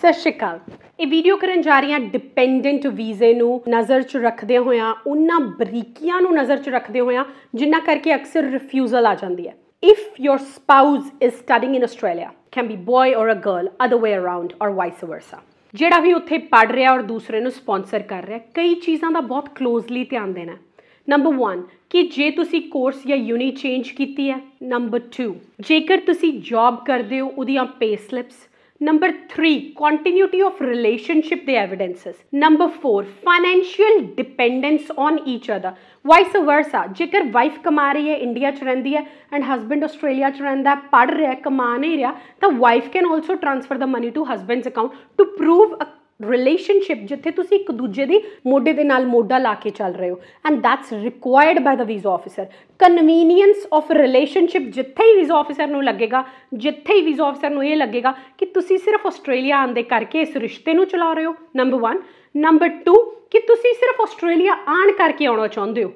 ਸਤਿ ਸ਼੍ਰੀ ਅਕਾਲ ਇਹ ਵੀਡੀਓ ਕਰਨ ਜਾ ਰਹੀ ਹਾਂ ਡਿਪੈਂਡੈਂਟ ਵੀਜ਼ੇ ਨੂੰ ਨਜ਼ਰ 'ਚ ਰੱਖਦੇ ਹੋਇਆਂ ਉਹਨਾਂ ਬਰੀਕੀਆਂ ਨੂੰ ਨਜ਼ਰ 'ਚ ਰੱਖਦੇ ਹੋਇਆਂ ਜਿੰਨਾ ਕਰਕੇ ਅਕਸਰ ਰਿਫਿਊਜ਼ਲ ਆ ਜਾਂਦੀ ਹੈ if your spouse is studying in Australia can be boy or a girl other way around or vice versa ਜਿਹੜਾ ਵੀ ਉੱਥੇ ਪੜ ਰਿਹਾ ਔਰ ਦੂਸਰੇ ਨੂੰ ਸਪான்ਸਰ ਕਰ ਰਿਹਾ ਕਈ ਚੀਜ਼ਾਂ ਦਾ ਬਹੁਤ ਕਲੋਜ਼ਲੀ ਧਿਆਨ ਦੇਣਾ ਨੰਬਰ 1 ਕਿ ਜੇ ਤੁਸੀਂ ਕੋਰਸ ਜਾਂ ਯੂਨੀ ਚੇਂਜ ਕੀਤੀ ਹੈ ਨੰਬਰ 2 ਜੇਕਰ ਤੁਸੀਂ ਜੌਬ ਕਰਦੇ ਹੋ ਉਹਦੀਆਂ pay slips Number three, continuity of relationship, the evidences. Number four, financial dependence on each other. Vice versa, jikar wife kamari hai, India charendi hai, and husband Australia charendi hai, padh rahe hai, kamane the wife can also transfer the money to husband's account to prove a relationship ਜਿੱਥੇ ਤੁਸੀਂ ਇੱਕ ਦੂਜੇ ਦੇ ਮੋਢੇ ਦੇ ਨਾਲ ਮੋਢਾ ਲਾ ਕੇ ਚੱਲ ਰਹੇ ਹੋ and that's required by the visa officer convenience of relationship ਜਿੱਥੇ ਹੀ ਵੀਜ਼ਾ ਆਫੀਸਰ ਨੂੰ ਲੱਗੇਗਾ ਜਿੱਥੇ ਹੀ ਵੀਜ਼ਾ ਆਫੀਸਰ ਨੂੰ ਇਹ ਲੱਗੇਗਾ ਕਿ ਤੁਸੀਂ ਸਿਰਫ ਆਸਟ੍ਰੇਲੀਆ ਆਂਦੇ ਦੇ ਕਰਕੇ ਇਸ ਰਿਸ਼ਤੇ ਨੂੰ ਚਲਾ ਰਹੇ ਹੋ ਨੰਬਰ 1 ਨੰਬਰ 2 ਕਿ ਤੁਸੀਂ ਸਿਰਫ ਆਸਟ੍ਰੇਲੀਆ ਆਣ ਕਰਕੇ ਆਉਣਾ ਚਾਹੁੰਦੇ ਹੋ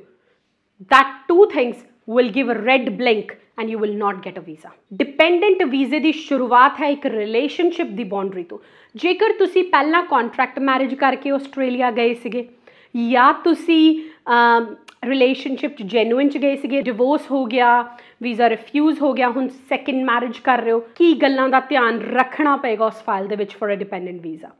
that two things will give a red blink and you will not get a visa dependent ਵੀਜ਼ੇ ਦੀ ਸ਼ੁਰੂਆਤ ਹੈ ਇੱਕ ਰਿਲੇਸ਼ਨਸ਼ਿਪ ਦੀ ਬਾਉਂਡਰੀ ਤੋਂ ਜੇਕਰ ਤੁਸੀਂ ਪਹਿਲਾਂ ਕੰਟਰੈਕਟ ਮੈਰਿਜ ਕਰਕੇ ਆਸਟ੍ਰੇਲੀਆ ਗਏ ਸੀਗੇ ਜਾਂ ਤੁਸੀਂ ਰਿਲੇਸ਼ਨਸ਼ਿਪ ਚ ਜੈਨੂਇਨ ਚ ਗਏ ਸੀਗੇ ਡਿਵੋਰਸ ਹੋ ਗਿਆ ਵੀਜ਼ਾ ਰਿਫਿਊਜ਼ ਹੋ ਗਿਆ ਹੁਣ ਸੈਕੰਡ ਮੈਰਿਜ ਕਰ ਰਹੇ ਹੋ ਕੀ ਗੱਲਾਂ ਦਾ ਧਿਆਨ ਰੱਖਣਾ ਪਏਗਾ ਉਸ ਫਾਈਲ ਦੇ ਵਿੱਚ ਫॉर ਅ ਡਿਪੈਂਡੈਂਟ ਵੀਜ਼ਾ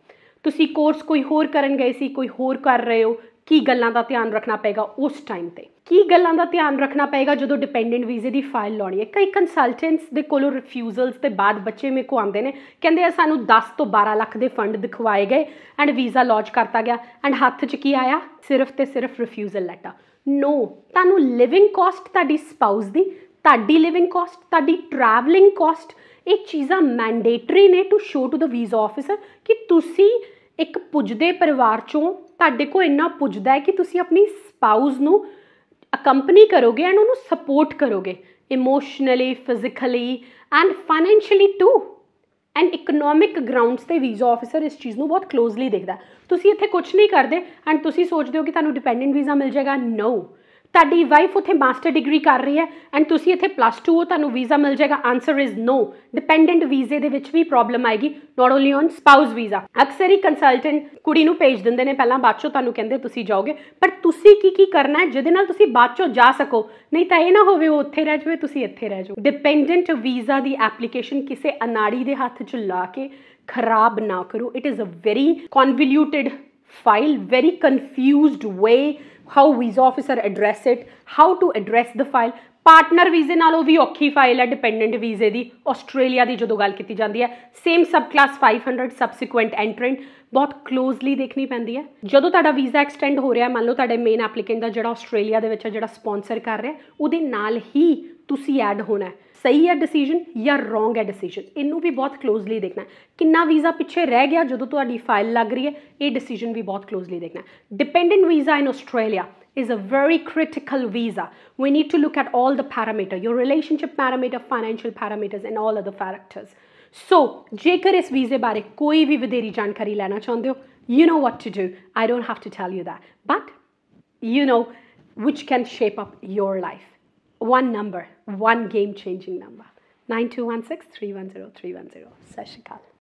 ਤੁਸੀਂ ਕੋਰਸ ਕੋਈ ਹੋਰ ਕਰਨ ਗਏ ਸੀ ਕੋਈ ਹੋਰ ਕਰ ਰਹੇ ਹੋ ਕੀ ਗੱਲਾਂ ਦਾ ਧਿਆਨ ਰੱਖਣਾ ਪਏਗਾ ਉਸ ਟਾਈਮ ਤੇ ਕੀ ਗੱਲਾਂ ਦਾ ਧਿਆਨ ਰੱਖਣਾ ਪਏਗਾ ਜਦੋਂ ਡਿਪੈਂਡੈਂਟ ਵੀਜ਼ੇ ਦੀ ਫਾਈਲ ਲਾਉਣੀ ਹੈ ਕਈ ਕੰਸਲਟੈਂਟਸ ਦੇ ਕੋਲੋਂ ਰਿਫਿਊਜ਼ਲਸ ਤੇ ਬਾਅਦ ਬੱਚੇ ਮੇਰੇ ਕੋ ਆਉਂਦੇ ਨੇ ਕਹਿੰਦੇ ਆ ਸਾਨੂੰ 10 ਤੋਂ 12 ਲੱਖ ਦੇ ਫੰਡ ਦਿਖਵਾਏ ਗਏ ਐਂਡ ਵੀਜ਼ਾ ਲੌਂਚ ਕਰਤਾ ਗਿਆ ਐਂਡ ਹੱਥ 'ਚ ਕੀ ਆਇਆ ਸਿਰਫ ਤੇ ਸਿਰਫ ਰਿਫਿਊਜ਼ਲ ਲੈਟਰ ਨੋ ਤੁਹਾਨੂੰ ਲਿਵਿੰਗ ਕਾਸਟ ਤੁਹਾਡੀ ਸਪਾਊਸ ਦੀ ਤੁਹਾਡੀ ਲਿਵਿੰਗ ਕਾਸਟ ਤੁਹਾਡੀ ਟਰੈਵਲਿੰਗ ਕਾਸਟ ਇਹ ਚੀਜ਼ਾਂ ਮੈਂਡੇਟਰੀ ਨੇ to show to the visa officer ਕਿ ਤੁਸੀਂ ਇੱਕ ਪੁੱਜਦੇ ਪਰਿਵਾਰ ਚੋਂ ਤੁਹਾਡੇ ਕੋ ਇੰਨਾ ਪੁੱਜਦਾ ਹੈ ਕਿ ਤੁਸੀਂ ਆਪਣੀ ਸਪਾਊਸ ਨੂੰ ਅਕੰਪਨੀ ਕਰੋਗੇ ਐਂਡ ਉਹਨੂੰ ਸਪੋਰਟ ਕਰੋਗੇ emotionally physically and financially too and economic grounds ਤੇ ਵੀਜ਼ਾ ਆਫੀਸਰ ਇਸ ਚੀਜ਼ ਨੂੰ ਬਹੁਤ ਕਲੋਜ਼ਲੀ ਦੇਖਦਾ ਤੁਸੀਂ ਇੱਥੇ ਕੁਝ ਨਹੀਂ ਕਰਦੇ ਐਂਡ ਤੁਸੀਂ ਸੋਚਦੇ ਹੋ ਕਿ ਤੁਹਾਨੂੰ ਡਿਪੈਂਡੈਂਟ ਵੀਜ਼ਾ ਮਿਲ ਜਾਏਗਾ ਨੋ ਤੁਹਾਡੀ ਵਾਈਫ ਉਥੇ ਮਾਸਟਰ ਡਿਗਰੀ ਕਰ ਰਹੀ ਹੈ ਐਂਡ ਤੁਸੀਂ ਇੱਥੇ ਪਲੱਸ 2 ਹੋ ਤੁਹਾਨੂੰ ਵੀਜ਼ਾ ਮਿਲ ਜਾਏਗਾ ਆਨਸਰ ਇਜ਼ ਨੋ ਡਿਪੈਂਡੈਂਟ ਵੀਜ਼ੇ ਦੇ ਵਿੱਚ ਵੀ ਪ੍ਰੋਬਲਮ ਆਏਗੀ not only on spouse visa ਅਕਸਰ ਹੀ ਕੰਸਲਟੈਂਟ ਕੁੜੀ ਨੂੰ ਭੇਜ ਦਿੰਦੇ ਨੇ ਪਹਿਲਾਂ ਬਾਅਦ ਚੋਂ ਤੁਹਾਨੂੰ ਕਹਿੰਦੇ ਤੁਸੀਂ ਜਾਓਗੇ ਪਰ ਤੁਸੀਂ ਕੀ ਕੀ ਕਰਨਾ ਹੈ ਜਿਹਦੇ ਨਾਲ ਤੁਸੀਂ ਬਾਅਦ ਚੋਂ ਜਾ ਸਕੋ ਨਹੀਂ ਤਾਂ ਇਹ ਨਾ ਹੋਵੇ ਉਹ ਉੱਥੇ ਰਹਿ ਜਾਵੇ ਤੁਸੀਂ ਇੱਥੇ ਰਹਿ ਜਾਓ ਡਿਪੈਂਡੈਂਟ ਵੀਜ਼ਾ ਦੀ ਐਪਲੀਕੇਸ਼ਨ ਕਿਸੇ ਅਨਾੜੀ ਦੇ ਹੱਥ 'ਚ ਲਾ ਕੇ ਖਰਾਬ ਨਾ ਕਰੋ it is a very convoluted file very confused way how visa officer address it how to address the file partner ਵੀਜ਼ੇ ਨਾਲੋਂ ਵੀ ਔਖੀ ਫਾਈਲ ਹੈ ਡਿਪੈਂਡੈਂਟ ਵੀਜ਼ੇ ਦੀ ਆਸਟ੍ਰੇਲੀਆ ਦੀ ਜਦੋਂ ਗੱਲ ਕੀਤੀ ਜਾਂਦੀ ਹੈ same sub class 500 subsequent entrant ਬਹੁਤ ਕਲੋਜ਼ਲੀ ਦੇਖਣੀ ਪੈਂਦੀ ਹੈ ਜਦੋਂ ਤੁਹਾਡਾ ਵੀਜ਼ਾ ਐਕਸਟੈਂਡ ਹੋ ਰਿਹਾ ਮੰਨ ਲਓ ਤੁਹਾਡੇ ਮੇਨ ਐਪਲੀਕੈਂਟ ਦਾ ਜਿਹੜਾ ਆਸਟ੍ਰੇਲੀਆ ਦੇ ਵਿੱਚ ਜਿਹੜਾ ਸਪਾਂਸਰ ਕਰ ਰਿਹਾ ਉਹਦੇ ਨਾਲ ਹੀ ਤੁਸੀਂ ਐਡ ਹੋਣਾ ਸਹੀ ਹੈ ਡਿਸੀਜਨ ਜਾਂ ਰੋਂਗ ਹੈ ਡਿਸੀਜਨ ਇਹਨੂੰ ਵੀ ਬਹੁਤ ਕਲੋਜ਼ਲੀ ਦੇਖਣਾ ਕਿੰਨਾ ਵੀਜ਼ਾ ਪਿੱਛੇ ਰਹਿ ਗਿਆ ਜਦੋਂ ਤੁਹਾਡੀ ਫਾਈਲ ਲੱਗ ਰਹੀ ਹੈ ਇਹ ਡਿਸੀਜਨ ਵੀ ਬਹੁਤ ਕਲੋਜ਼ਲੀ ਦੇਖਣਾ dependent visa in Australia is a very critical visa. We need to look at all the parameter, your relationship parameter, financial parameters and all other factors. So, ਜੇਕਰ ਇਸ ਵੀਜ਼ੇ ਬਾਰੇ ਕੋਈ ਵੀ ਵਧੇਰੀ ਜਾਣਕਾਰੀ ਲੈਣਾ ਚਾਹੁੰਦੇ ਹੋ you know what to do. I don't have to tell you that. But you know which can shape up your life. one number, one game changing number. 9216 310310. Sashikala.